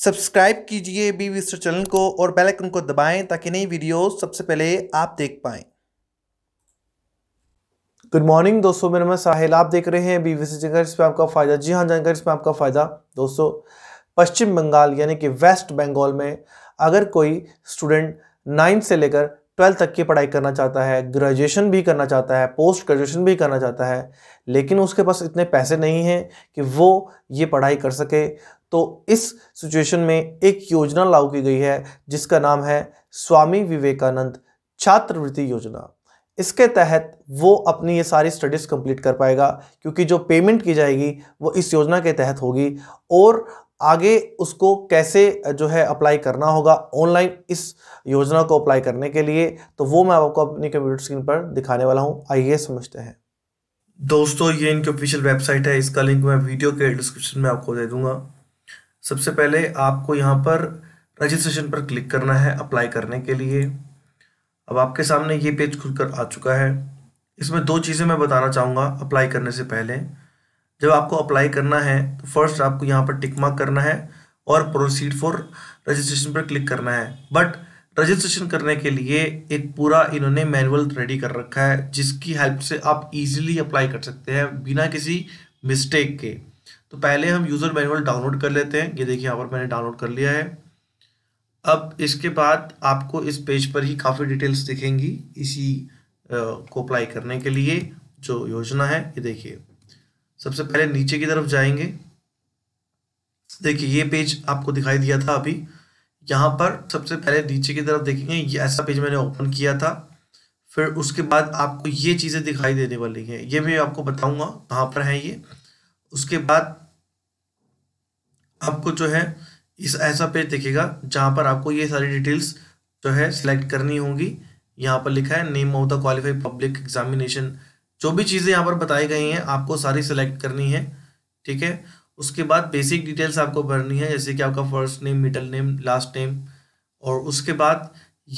subscribe कीजिए B विस्टर channel को और बेल आइकन को दबाएं ताकि नई वीडियो सबसे पहले आप देख पाएं गुड मॉर्निंग दोस्तों मेरा नाम साहिल आप देख रहे हैं बी विस्टर जानकारी इसमें आपका फ़ायदा जी हाँ जानकारी इसमें आपका फ़ायदा दोस्तों पश्चिम बंगाल यानी कि वेस्ट बंगाल में अगर कोई स्टूडेंट नाइन्थ से लेकर ट्वेल्थ तक की पढ़ाई करना चाहता है ग्रेजुएशन भी करना चाहता है पोस्ट ग्रेजुएशन भी करना चाहता है लेकिन उसके पास इतने पैसे नहीं हैं कि वो ये पढ़ाई कर सके तो इस सिचुएशन में एक योजना लागू की गई है जिसका नाम है स्वामी विवेकानंद छात्रवृत्ति योजना इसके तहत वो अपनी ये सारी स्टडीज़ कंप्लीट कर पाएगा क्योंकि जो पेमेंट की जाएगी वो इस योजना के तहत होगी और आगे उसको कैसे जो है अप्लाई करना होगा ऑनलाइन इस योजना को अप्लाई करने के लिए तो वो मैं आपको अपनी कंप्यूटर स्क्रीन पर दिखाने वाला हूँ आइए समझते हैं दोस्तों ये इनकी ऑफिशियल वेबसाइट है इसका लिंक मैं वीडियो के डिस्क्रिप्शन में आपको दे दूंगा सबसे पहले आपको यहाँ पर रजिस्ट्रेशन पर क्लिक करना है अप्लाई करने के लिए अब आपके सामने ये पेज खुलकर आ चुका है इसमें दो चीज़ें मैं बताना चाहूँगा अप्लाई करने से पहले जब आपको अप्लाई करना है तो फर्स्ट आपको यहाँ पर टिक मार्क करना है और प्रोसीड फॉर रजिस्ट्रेशन पर क्लिक करना है बट रजिस्ट्रेशन करने के लिए एक पूरा इन्होंने मैनुअल रेडी कर रखा है जिसकी हेल्प से आप इजीली अप्लाई कर सकते हैं बिना किसी मिस्टेक के तो पहले हम यूज़र मैनुअल डाउनलोड कर लेते हैं ये देखिए यहाँ पर मैंने डाउनलोड कर लिया है अब इसके बाद आपको इस पेज पर ही काफ़ी डिटेल्स दिखेंगी इसी को अप्लाई करने के लिए जो योजना है ये देखिए सबसे पहले नीचे की तरफ जाएंगे देखिए ये पेज आपको दिखाई दिया था अभी यहाँ पर सबसे पहले नीचे की तरफ देखेंगे ये ऐसा पेज मैंने ओपन किया था फिर उसके बाद आपको ये चीज़ें दिखाई देने वाली हैं ये मैं आपको बताऊंगा कहाँ पर हैं ये उसके बाद आपको जो है इस ऐसा पेज दिखेगा जहाँ पर आपको ये सारी डिटेल्स जो है सिलेक्ट करनी होगी यहाँ पर लिखा है name of the qualified public examination जो भी चीज़ें यहाँ पर बताई गई हैं आपको सारी सिलेक्ट करनी है ठीक है उसके बाद बेसिक डिटेल्स आपको भरनी है जैसे कि आपका first name middle name last name और उसके बाद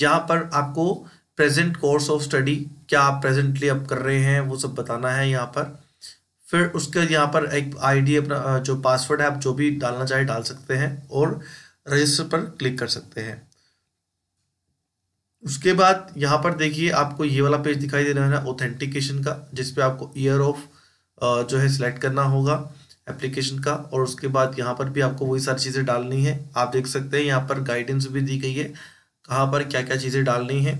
यहाँ पर आपको प्रेजेंट कोर्स ऑफ स्टडी क्या आप प्रेजेंटली अब कर रहे हैं वो सब बताना है यहाँ पर फिर उसका यहाँ पर एक आईडी अपना जो पासवर्ड है आप जो भी डालना चाहे डाल सकते हैं और रजिस्टर पर क्लिक कर सकते हैं उसके बाद यहाँ पर देखिए आपको ये वाला पेज दिखाई दे रहा है ऑथेंटिकेशन का जिसपे आपको ईयर ऑफ जो है सिलेक्ट करना होगा एप्लीकेशन का और उसके बाद यहाँ पर भी आपको वही सारी चीज़ें डालनी है आप देख सकते हैं यहाँ पर गाइडेंस भी दी गई है कहाँ पर क्या क्या चीज़ें डालनी है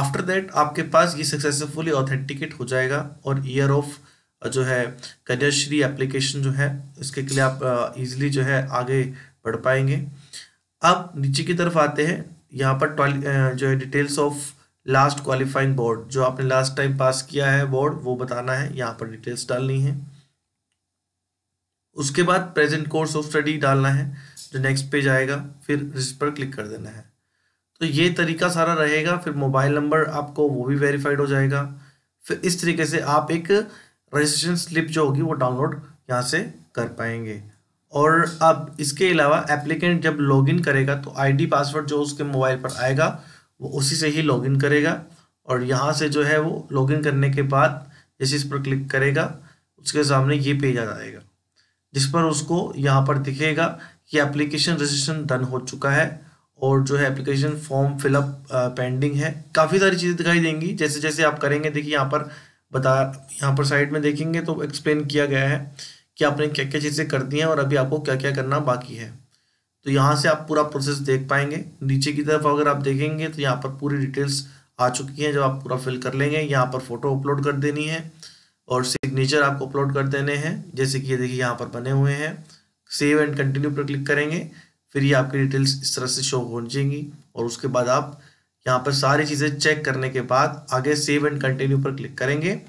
आफ्टर दैट आपके पास ये सक्सेसफुली ऑथेंटिकेट हो जाएगा और ईयर ऑफ जो है कन्याश्री एप्लीकेशन जो है इसके के लिए आप इजीली जो है आगे बढ़ पाएंगे अब नीचे की तरफ आते हैं यहाँ पर जो है details of last qualifying board जो आपने लास्ट टाइम पास किया है बोर्ड वो बताना है यहाँ पर डिटेल्स डालनी है उसके बाद प्रेजेंट कोर्स ऑफ स्टडी डालना है जो नेक्स्ट पेज आएगा फिर इस पर क्लिक कर देना है तो ये तरीका सारा रहेगा फिर मोबाइल नंबर आपको वो भी वेरीफाइड हो जाएगा फिर इस तरीके से आप एक रजिस्ट्रेशन स्लिप जो होगी वो डाउनलोड यहाँ से कर पाएंगे और अब इसके अलावा एप्लीकेंट जब लॉगिन करेगा तो आईडी पासवर्ड जो उसके मोबाइल पर आएगा वो उसी से ही लॉगिन करेगा और यहाँ से जो है वो लॉगिन करने के बाद जैसे इस पर क्लिक करेगा उसके सामने ये पेज आ जाएगा जिस पर उसको यहाँ पर दिखेगा कि एप्लीकेशन रजिस्ट्रेशन डन हो चुका है और जो है एप्लीकेशन फॉर्म फिलअप पेंडिंग है काफ़ी सारी चीज़ें दिखाई देंगी जैसे जैसे आप करेंगे देखिए यहाँ पर बता यहाँ पर साइड में देखेंगे तो एक्सप्लेन किया गया है कि आपने क्या क्या चीज़ें कर दी हैं और अभी आपको क्या क्या करना बाकी है तो यहाँ से आप पूरा प्रोसेस देख पाएंगे नीचे की तरफ अगर आप देखेंगे तो यहाँ पर पूरी डिटेल्स आ चुकी हैं जब आप पूरा फिल कर लेंगे यहाँ पर फ़ोटो अपलोड कर देनी है और सिग्नेचर आपको अपलोड कर देने हैं जैसे कि ये देखिए यहाँ पर बने हुए हैं सेव एंड कंटिन्यू पर क्लिक करेंगे फिर ये आपकी डिटेल्स इस तरह से शो हो जाएंगी और उसके बाद आप यहाँ पर सारी चीज़ें चेक करने के बाद आगे सेव एंड कंटिन्यू पर क्लिक करेंगे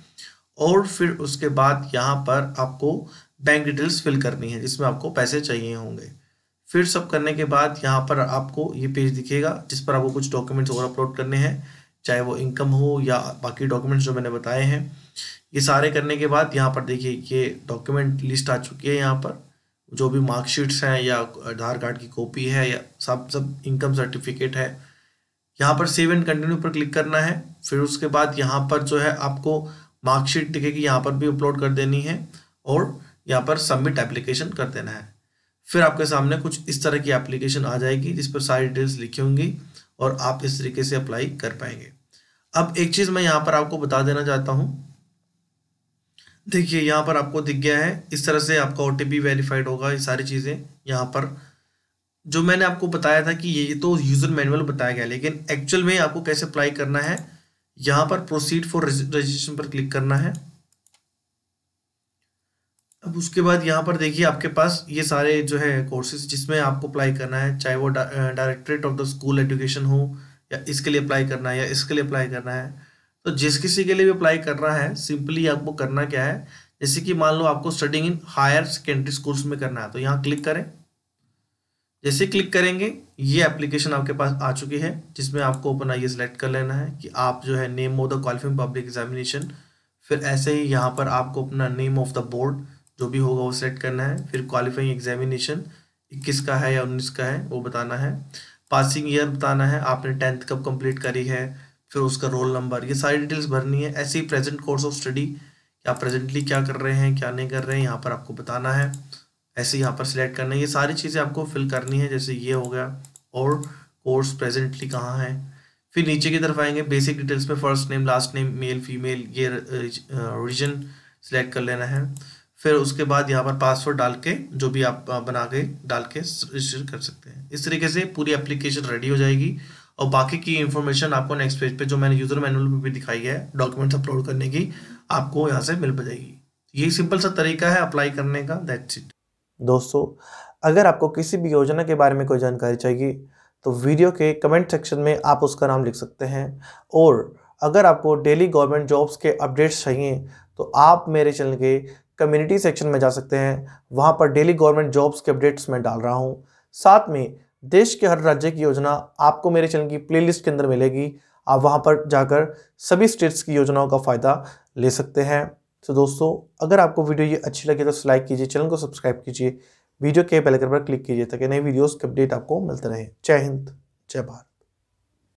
और फिर उसके बाद यहाँ पर आपको बैंक डिटेल्स फिल करनी है जिसमें आपको पैसे चाहिए होंगे फिर सब करने के बाद यहाँ पर आपको ये पेज दिखेगा जिस पर आपको कुछ डॉक्यूमेंट्स और अपलोड करने हैं चाहे वो इनकम हो या बाकी डॉक्यूमेंट्स जो मैंने बताए हैं ये सारे करने के बाद यहाँ पर देखिए ये डॉक्यूमेंट लिस्ट आ चुकी है यहाँ पर जो भी मार्कशीट्स हैं या आधार कार्ड की कॉपी है या सब सब इनकम सर्टिफिकेट है यहाँ पर सेव एंड कंटिन्यू पर क्लिक करना है फिर उसके बाद यहाँ पर जो है आपको मार्कशीट दिखेगी यहाँ पर भी अपलोड कर देनी है और यहाँ पर सबमिट एप्लीकेशन कर देना है फिर आपके सामने कुछ इस तरह की एप्लीकेशन आ जाएगी जिस पर सारी डिटेल्स लिखी होंगी और आप इस तरीके से अप्लाई कर पाएंगे अब एक चीज़ मैं यहाँ पर आपको बता देना चाहता हूँ देखिए यहाँ पर आपको दिख गया है इस तरह से आपका ओ टी वेरीफाइड होगा ये सारी चीज़ें यहाँ पर जो मैंने आपको बताया था कि ये तो यूज़र मैनुअल बताया गया लेकिन एक्चुअल में आपको कैसे अप्लाई करना है यहाँ पर प्रोसीड फॉर रजिस्ट्रेशन पर क्लिक करना है अब उसके बाद यहाँ पर देखिए आपके पास ये सारे जो है कोर्सेज जिसमें आपको अप्लाई करना है चाहे वो directorate of the school education हो या इसके लिए अप्लाई करना है या इसके लिए अप्लाई करना है तो जिस किसी के लिए भी अप्लाई करना है सिंपली आपको करना क्या है जैसे कि मान लो आपको studying in higher secondary schools में करना है तो यहाँ क्लिक करें जैसे क्लिक करेंगे ये एप्लीकेशन आपके पास आ चुकी है जिसमें आपको अपना ये सिलेक्ट कर लेना है कि आप जो है name of the qualifying public examination फिर ऐसे ही यहाँ पर आपको अपना नेम ऑफ द बोर्ड जो भी होगा वो सिलेक्ट करना है फिर क्वालिफाइंग एग्जामिनेशन इक्कीस का है या उन्नीस का है वो बताना है पासिंग ईयर बताना है आपने टेंथ कब कंप्लीट करी है फिर उसका रोल नंबर ये सारी डिटेल्स भरनी है ऐसे ही प्रेजेंट कोर्स ऑफ स्टडी आप प्रेजेंटली क्या कर रहे हैं क्या नहीं कर रहे हैं यहाँ पर आपको बताना है ऐसे यहाँ पर सिलेक्ट करना है ये सारी चीज़ें आपको फिल करनी है जैसे ये हो गया और कोर्स प्रेजेंटली कहाँ है फिर नीचे की तरफ आएंगे बेसिक डिटेल्स में first name last name male female ये रीजन सिलेक्ट कर लेना है फिर उसके बाद यहाँ पर पासवर्ड डाल के जो भी आप बना के डाल के रजिस्टर कर सकते हैं इस तरीके से पूरी एप्लीकेशन रेडी हो जाएगी और बाकी की इन्फॉर्मेशन आपको नेक्स्ट पेज पे जो मैंने यूज़र मैनुअल में भी दिखाई है डॉक्यूमेंट्स अपलोड करने की आपको यहाँ से मिल जाएगी ये सिंपल सा तरीका है अप्लाई करने का दैट्स इट दोस्तों अगर आपको किसी भी योजना के बारे में कोई जानकारी चाहिए तो वीडियो के कमेंट सेक्शन में आप उसका नाम लिख सकते हैं और अगर आपको डेली गवर्नमेंट जॉब्स के अपडेट्स चाहिए तो आप मेरे चैनल के कम्युनिटी सेक्शन में जा सकते हैं वहाँ पर डेली गवर्नमेंट जॉब्स के अपडेट्स मैं डाल रहा हूँ साथ में देश के हर राज्य की योजना आपको मेरे चैनल की प्लेलिस्ट के अंदर मिलेगी आप वहाँ पर जाकर सभी स्टेट्स की योजनाओं का फ़ायदा ले सकते हैं तो दोस्तों अगर आपको वीडियो ये अच्छी लगे तो लाइक कीजिए चैनल को सब्सक्राइब कीजिए वीडियो के बेल आइकन पर क्लिक कीजिए ताकि नई वीडियोस के अपडेट आपको मिलते रहे जय हिंद जय भारत